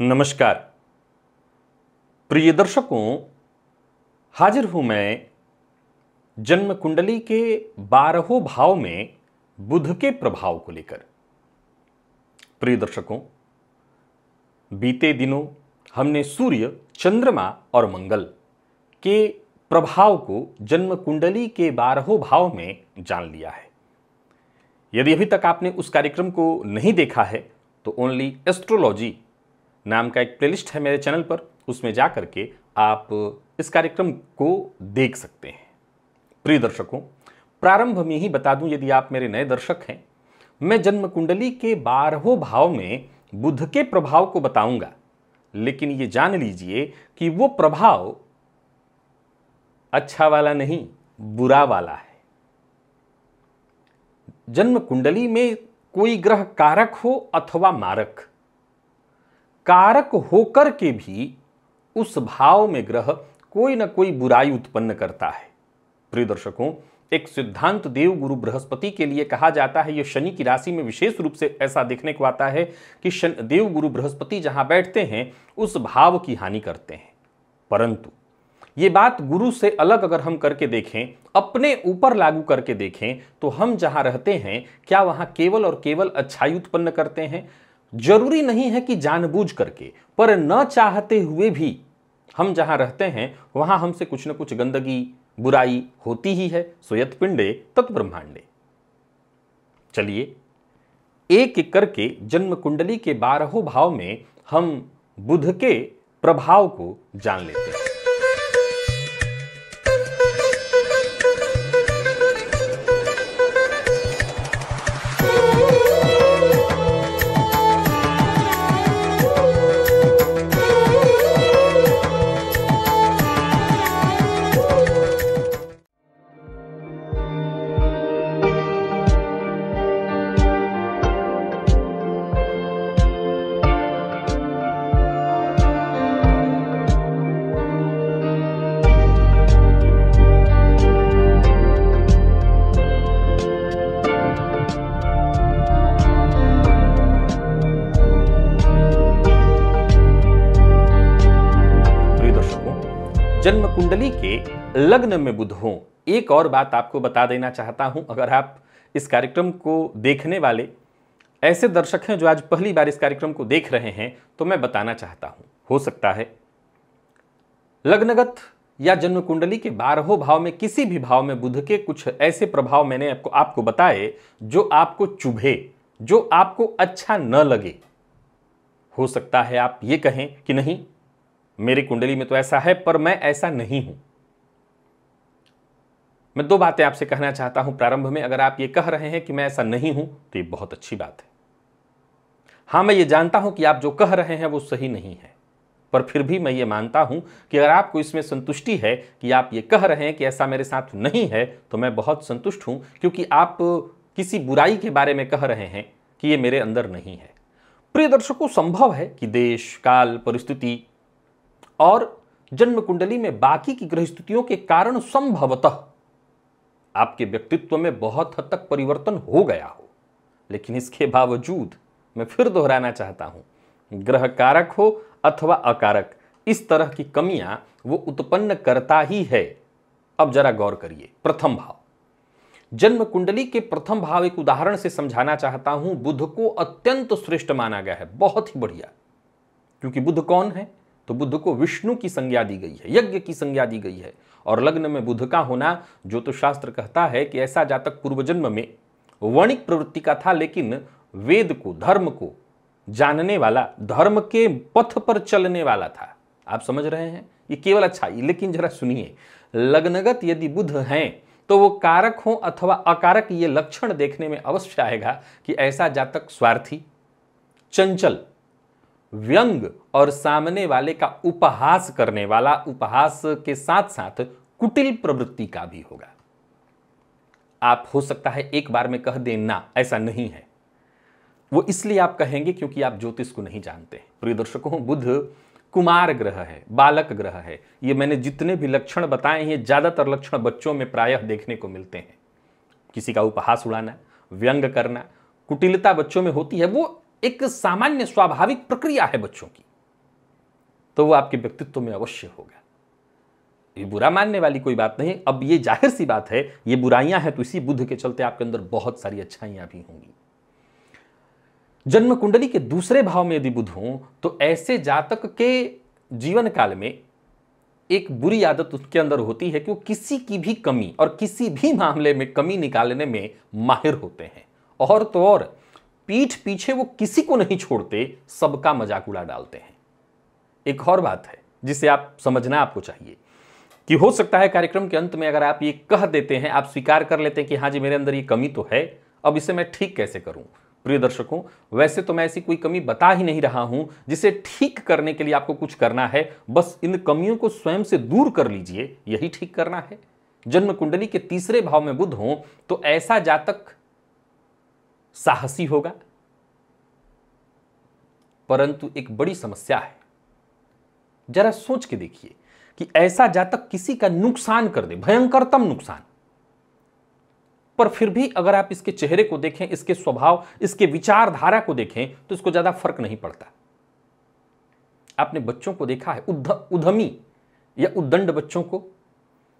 नमस्कार प्रिय दर्शकों हाजिर हूं मैं जन्म कुंडली के बारहों भाव में बुध के प्रभाव को लेकर प्रिय दर्शकों बीते दिनों हमने सूर्य चंद्रमा और मंगल के प्रभाव को जन्म कुंडली के बारहों भाव में जान लिया है यदि अभी तक आपने उस कार्यक्रम को नहीं देखा है तो ओनली एस्ट्रोलॉजी नाम का एक प्लेलिस्ट है मेरे चैनल पर उसमें जा करके आप इस कार्यक्रम को देख सकते हैं प्रिय दर्शकों प्रारंभ में ही बता दूं यदि आप मेरे नए दर्शक हैं मैं जन्म कुंडली के बारहों भाव में बुध के प्रभाव को बताऊंगा लेकिन ये जान लीजिए कि वो प्रभाव अच्छा वाला नहीं बुरा वाला है जन्म कुंडली में कोई ग्रह कारक हो अथवा मारक कारक होकर के भी उस भाव में ग्रह कोई ना कोई बुराई उत्पन्न करता है प्रिय दर्शकों एक सिद्धांत देव गुरु बृहस्पति के लिए कहा जाता है यह शनि की राशि में विशेष रूप से ऐसा देखने को आता है कि देव गुरु बृहस्पति जहां बैठते हैं उस भाव की हानि करते हैं परंतु ये बात गुरु से अलग अगर हम करके देखें अपने ऊपर लागू करके देखें तो हम जहां रहते हैं क्या वहां केवल और केवल अच्छाई उत्पन्न करते हैं जरूरी नहीं है कि जानबूझ करके पर न चाहते हुए भी हम जहां रहते हैं वहां हमसे कुछ ना कुछ गंदगी बुराई होती ही है सोयत पिंडे तत् ब्रह्मांडे चलिए एक एक करके जन्म कुंडली के बारहों भाव में हम बुध के प्रभाव को जान लेते हैं जन्म कुंडली के लग्न में बुध हो एक और बात आपको बता देना चाहता हूं अगर आप इस कार्यक्रम को देखने वाले ऐसे दर्शक हैं जो आज पहली बार इस कार्यक्रम को देख रहे हैं तो मैं बताना चाहता हूं हो सकता है लग्नगत या जन्म कुंडली के बारहों भाव में किसी भी भाव में बुध के कुछ ऐसे प्रभाव मैंने आपको आपको बताए जो आपको चुभे जो आपको अच्छा न लगे हो सकता है आप ये कहें कि नहीं मेरी कुंडली में तो ऐसा है पर मैं ऐसा नहीं हूं मैं दो बातें आपसे कहना चाहता हूं प्रारंभ में अगर आप ये कह रहे हैं कि मैं ऐसा नहीं हूं तो ये बहुत अच्छी बात है हाँ मैं ये जानता हूं कि आप जो कह रहे हैं वो सही नहीं है पर फिर भी मैं ये मानता हूं कि अगर आपको इसमें संतुष्टि है कि आप ये कह रहे हैं कि ऐसा मेरे साथ नहीं है तो मैं बहुत संतुष्ट हूं क्योंकि आप किसी बुराई के बारे में कह रहे हैं कि ये मेरे अंदर नहीं है प्रिय दर्शकों संभव है कि देश काल परिस्थिति और जन्म कुंडली में बाकी की ग्रह स्थितियों के कारण संभवतः आपके व्यक्तित्व में बहुत हद तक परिवर्तन हो गया हो लेकिन इसके बावजूद मैं फिर दोहराना चाहता हूं ग्रह कारक हो अथवा अकारक इस तरह की कमियां वो उत्पन्न करता ही है अब जरा गौर करिए प्रथम भाव जन्म कुंडली के प्रथम भाव एक उदाहरण से समझाना चाहता हूं बुध को अत्यंत श्रेष्ठ माना गया है बहुत ही बढ़िया क्योंकि बुध कौन है तो बुद्ध को विष्णु की संज्ञा दी गई है यज्ञ की संज्ञा दी गई है और लग्न में बुध का होना जो तो शास्त्र कहता है कि ऐसा जातक पूर्व जन्म में वणिक प्रवृत्ति का था लेकिन वेद को धर्म को जानने वाला धर्म के पथ पर चलने वाला था आप समझ रहे हैं ये केवल अच्छा लेकिन जरा सुनिए लग्नगत यदि बुध हैं तो वो कारक हो अथवा अकारक ये लक्षण देखने में अवश्य आएगा कि ऐसा जातक स्वार्थी चंचल व्यंग और सामने वाले का उपहास करने वाला उपहास के साथ साथ कुटिल प्रवृत्ति का भी होगा आप हो सकता है एक बार में कह दें ना ऐसा नहीं है वो इसलिए आप कहेंगे क्योंकि आप ज्योतिष को नहीं जानते प्रिय दर्शकों बुध कुमार ग्रह है बालक ग्रह है ये मैंने जितने भी लक्षण बताए हैं ज़्यादातर लक्षण बच्चों में प्रायः देखने को मिलते हैं किसी का उपहास उड़ाना व्यंग करना कुटिलता बच्चों में होती है वो एक सामान्य स्वाभाविक प्रक्रिया है बच्चों की तो वो आपके व्यक्तित्व में अवश्य होगा ये बुरा मानने वाली कोई बात नहीं अब ये जाहिर सी बात है ये बुराइयां हैं तो इसी बुद्ध के चलते आपके अंदर बहुत सारी अच्छाइयां भी होंगी जन्म कुंडली के दूसरे भाव में यदि बुध हो तो ऐसे जातक के जीवन काल में एक बुरी आदत उसके अंदर होती है कि वो किसी की भी कमी और किसी भी मामले में कमी निकालने में माहिर होते हैं और तो और पीठ पीछे वो किसी को नहीं छोड़ते सबका मजाक उड़ा डालते हैं एक और बात है जिसे आप समझना आपको चाहिए कि हो सकता है कार्यक्रम के अंत में अगर आप ये कह देते हैं आप स्वीकार कर लेते हैं कि हाँ जी मेरे अंदर ये कमी तो है अब इसे मैं ठीक कैसे करूं प्रिय दर्शकों वैसे तो मैं ऐसी कोई कमी बता ही नहीं रहा हूं जिसे ठीक करने के लिए आपको कुछ करना है बस इन कमियों को स्वयं से दूर कर लीजिए यही ठीक करना है जन्म कुंडली के तीसरे भाव में बुध हो तो ऐसा जातक साहसी होगा परंतु एक बड़ी समस्या है जरा सोच के देखिए कि ऐसा जातक किसी का नुकसान कर दे भयंकरतम नुकसान पर फिर भी अगर आप इसके चेहरे को देखें इसके स्वभाव इसके विचारधारा को देखें तो इसको ज्यादा फर्क नहीं पड़ता आपने बच्चों को देखा है उद्ध, या उद्दंड बच्चों को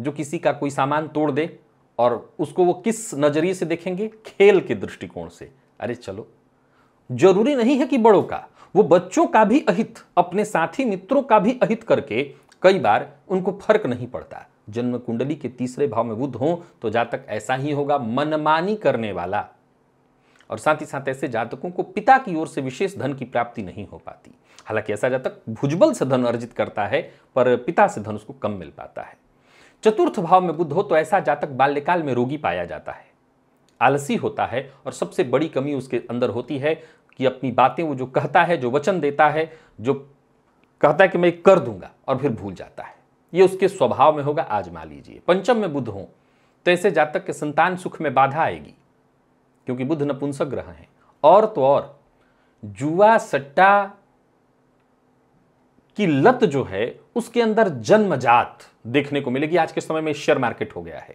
जो किसी का कोई सामान तोड़ दे और उसको वो किस नज़रिए से देखेंगे खेल के दृष्टिकोण से अरे चलो जरूरी नहीं है कि बड़ों का वो बच्चों का भी अहित अपने साथी मित्रों का भी अहित करके कई बार उनको फर्क नहीं पड़ता जन्म कुंडली के तीसरे भाव में बुद्ध हो तो जातक ऐसा ही होगा मनमानी करने वाला और साथ ही साथ ऐसे जातकों को पिता की ओर से विशेष धन की प्राप्ति नहीं हो पाती हालांकि ऐसा जातक भुजबल से धन अर्जित करता है पर पिता से धन उसको कम मिल पाता है चतुर्थ भाव में बुद्ध हो तो ऐसा जातक बाल्यकाल में रोगी पाया जाता है आलसी होता है और सबसे बड़ी कमी उसके अंदर होती है कि अपनी बातें वो जो कहता है जो वचन देता है जो कहता है कि मैं कर दूंगा और फिर भूल जाता है ये उसके स्वभाव में होगा आज मान लीजिए पंचम में बुद्ध हो तो ऐसे जातक के संतान सुख में बाधा आएगी क्योंकि बुद्ध नपुंसक ग्रह हैं और तो और जुआ सट्टा कि लत जो है उसके अंदर जन्मजात देखने को मिलेगी आज के समय में शेयर मार्केट हो गया है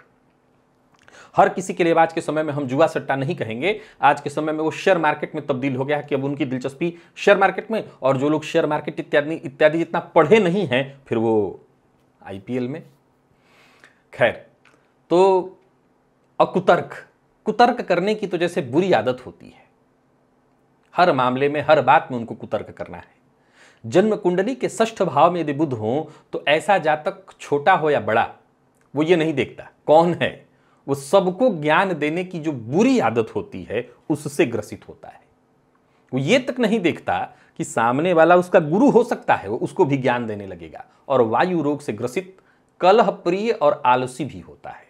हर किसी के लिए आज के समय में हम जुआ सट्टा नहीं कहेंगे आज के समय में वो शेयर मार्केट में तब्दील हो गया है कि अब उनकी दिलचस्पी शेयर मार्केट में और जो लोग शेयर मार्केट इत्यादि इत्यादि जितना पढ़े नहीं हैं फिर वो आईपीएल में खैर तो अकुतर्क कुतर्क करने की तो जैसे बुरी आदत होती है हर मामले में हर बात में उनको कुतर्क करना है जन्म कुंडली के ष्ठ भाव में यदि बुद्ध हो तो ऐसा जातक छोटा हो या बड़ा वो ये नहीं देखता कौन है वो सबको ज्ञान देने की जो बुरी आदत होती है उससे ग्रसित होता है वो ये तक नहीं देखता कि सामने वाला उसका गुरु हो सकता है वो उसको भी ज्ञान देने लगेगा और वायु रोग से ग्रसित कलह प्रिय और आलसी भी होता है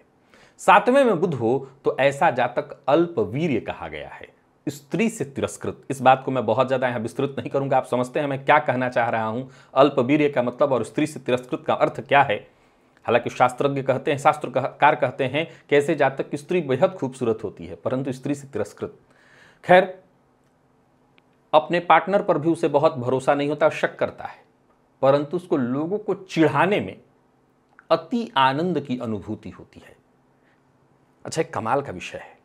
सातवें में बुद्ध हो तो ऐसा जातक अल्प वीर्य कहा गया है स्त्री से तिरस्कृत इस बात को मैं बहुत ज़्यादा यहाँ विस्तृत नहीं करूंगा आप समझते हैं मैं क्या कहना चाह रहा हूँ अल्पवीर्य का मतलब और स्त्री से तिरस्कृत का अर्थ क्या है हालांकि शास्त्रज्ञ कहते हैं शास्त्रकार कहते हैं कि ऐसे जातक की स्त्री बेहद खूबसूरत होती है परंतु स्त्री से तिरस्कृत खैर अपने पार्टनर पर भी उसे बहुत भरोसा नहीं होता शक करता है परंतु उसको लोगों को चिढ़ाने में अति आनंद की अनुभूति होती है अच्छा एक कमाल का विषय है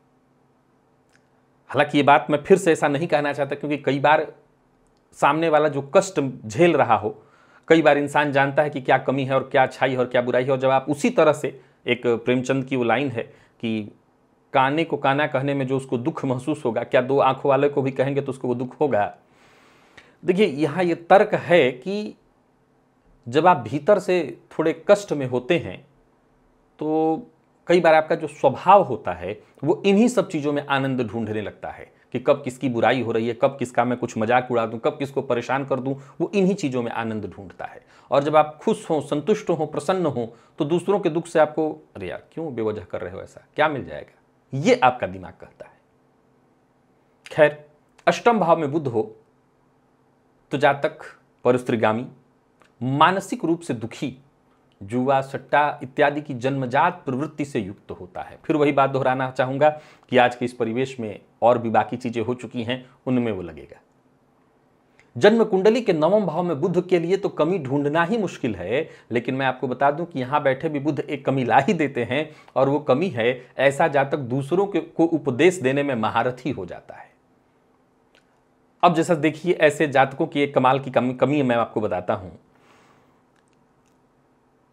हालांकि ये बात मैं फिर से ऐसा नहीं कहना चाहता क्योंकि कई बार सामने वाला जो कष्ट झेल रहा हो कई बार इंसान जानता है कि क्या कमी है और क्या अच्छाई है और क्या बुराई है और जब आप उसी तरह से एक प्रेमचंद की वो लाइन है कि काने को काना कहने में जो उसको दुख महसूस होगा क्या दो आंखों वाले को भी कहेंगे तो उसको वो दुख होगा देखिए यहाँ ये तर्क है कि जब आप भीतर से थोड़े कष्ट में होते हैं तो कई बार आपका जो स्वभाव होता है वो इन्हीं सब चीज़ों में आनंद ढूंढने लगता है कि कब किसकी बुराई हो रही है कब किसका मैं कुछ मजाक उड़ा दूं कब किसको परेशान कर दूं वो इन्हीं चीज़ों में आनंद ढूंढता है और जब आप खुश हों संतुष्ट हों प्रसन्न हों तो दूसरों के दुख से आपको अरे यार क्यों बेवजह कर रहे हो ऐसा क्या मिल जाएगा ये आपका दिमाग कहता है खैर अष्टम भाव में बुद्ध हो तो जातक परिस्त्रीगामी मानसिक रूप से दुखी जुआ सट्टा इत्यादि की जन्मजात प्रवृत्ति से युक्त होता है फिर वही बात दोहराना चाहूंगा कि आज के इस परिवेश में और भी बाकी चीज़ें हो चुकी हैं उनमें वो लगेगा जन्म कुंडली के नवम भाव में बुद्ध के लिए तो कमी ढूंढना ही मुश्किल है लेकिन मैं आपको बता दूं कि यहां बैठे भी बुद्ध एक कमी ला ही देते हैं और वो कमी है ऐसा जातक दूसरों के को उपदेश देने में महारथी हो जाता है अब जैसा देखिए ऐसे जातकों की एक कमाल की कमी कमी मैं आपको बताता हूं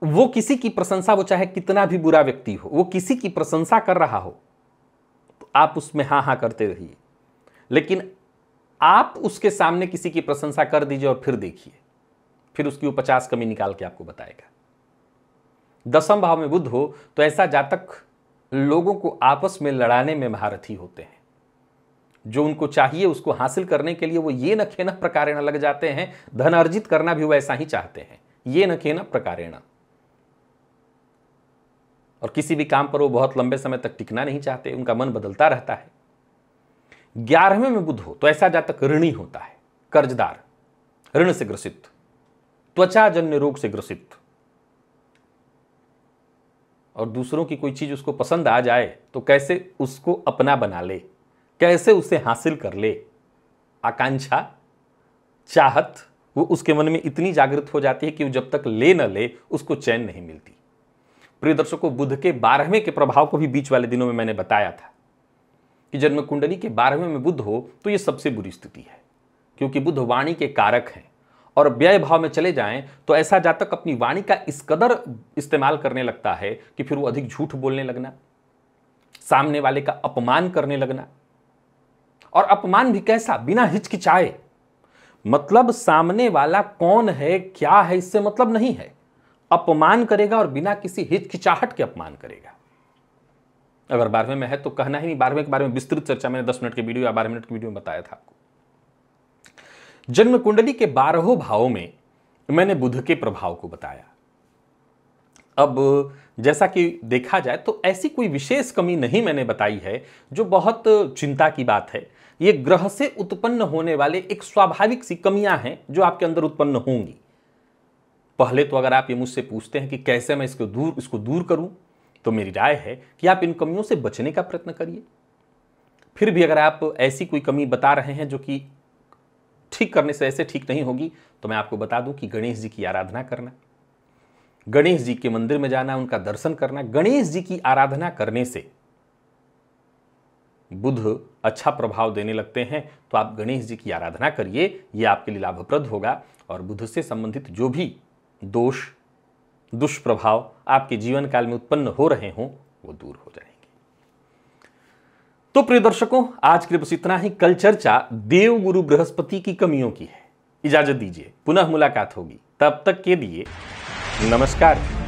वो किसी की प्रशंसा वो चाहे कितना भी बुरा व्यक्ति हो वो किसी की प्रशंसा कर रहा हो तो आप उसमें हाँ हाँ करते रहिए लेकिन आप उसके सामने किसी की प्रशंसा कर दीजिए और फिर देखिए फिर उसकी वो पचास कमी निकाल के आपको बताएगा दसम भाव में बुद्ध हो तो ऐसा जातक लोगों को आपस में लड़ाने में महारथी होते हैं जो उनको चाहिए उसको हासिल करने के लिए वो ये न खेना प्रकारेण लग जाते हैं धन अर्जित करना भी वो ऐसा ही चाहते हैं ये न खेना प्रकारेण और किसी भी काम पर वो बहुत लंबे समय तक टिकना नहीं चाहते उनका मन बदलता रहता है ग्यारहवें में बुद्ध हो तो ऐसा जातक ऋणी होता है कर्जदार ऋण से ग्रसित त्वचाजन्य रोग से ग्रसित और दूसरों की कोई चीज उसको पसंद आ जाए तो कैसे उसको अपना बना ले कैसे उसे हासिल कर ले आकांक्षा चाहत वो उसके मन में इतनी जागृत हो जाती है कि वो जब तक ले न ले उसको चैन नहीं मिलती प्रिय दर्शकों बुध के बारहवें के प्रभाव को भी बीच वाले दिनों में मैंने बताया था कि जन्म कुंडली के बारहवें में बुद्ध हो तो ये सबसे बुरी स्थिति है क्योंकि बुद्ध वाणी के कारक हैं और व्यय भाव में चले जाएं तो ऐसा जातक अपनी वाणी का इस कदर इस्तेमाल करने लगता है कि फिर वो अधिक झूठ बोलने लगना सामने वाले का अपमान करने लगना और अपमान भी कैसा बिना हिचकिचाए मतलब सामने वाला कौन है क्या है इससे मतलब नहीं है अपमान करेगा और बिना किसी हिचकिचाहट के अपमान करेगा अगर बारहवें में है तो कहना ही नहीं बारहवें के बारे में विस्तृत चर्चा मैंने दस मिनट के वीडियो या बारह मिनट के वीडियो में बताया था आपको जन्म कुंडली के बारहों भावों में मैंने बुध के प्रभाव को बताया अब जैसा कि देखा जाए तो ऐसी कोई विशेष कमी नहीं मैंने बताई है जो बहुत चिंता की बात है ये ग्रह से उत्पन्न होने वाले एक स्वाभाविक सी कमियां हैं जो आपके अंदर उत्पन्न होंगी पहले तो अगर आप ये मुझसे पूछते हैं कि कैसे मैं इसको दूर इसको दूर करूं तो मेरी राय है कि आप इन कमियों से बचने का प्रयत्न करिए फिर भी अगर आप ऐसी कोई कमी बता रहे हैं जो कि ठीक करने से ऐसे ठीक नहीं होगी तो मैं आपको बता दूं कि गणेश जी की आराधना करना गणेश जी के मंदिर में जाना उनका दर्शन करना गणेश जी की आराधना करने से बुध अच्छा प्रभाव देने लगते हैं तो आप गणेश जी की आराधना करिए यह आपके लिए लाभप्रद होगा और बुध से संबंधित जो भी दोष दुष्प्रभाव आपके जीवन काल में उत्पन्न हो रहे हों वो दूर हो जाएंगे तो प्रिय दर्शकों आज के लिए बस इतना ही कल चर्चा देव गुरु बृहस्पति की कमियों की है इजाजत दीजिए पुनः मुलाकात होगी तब तक के लिए नमस्कार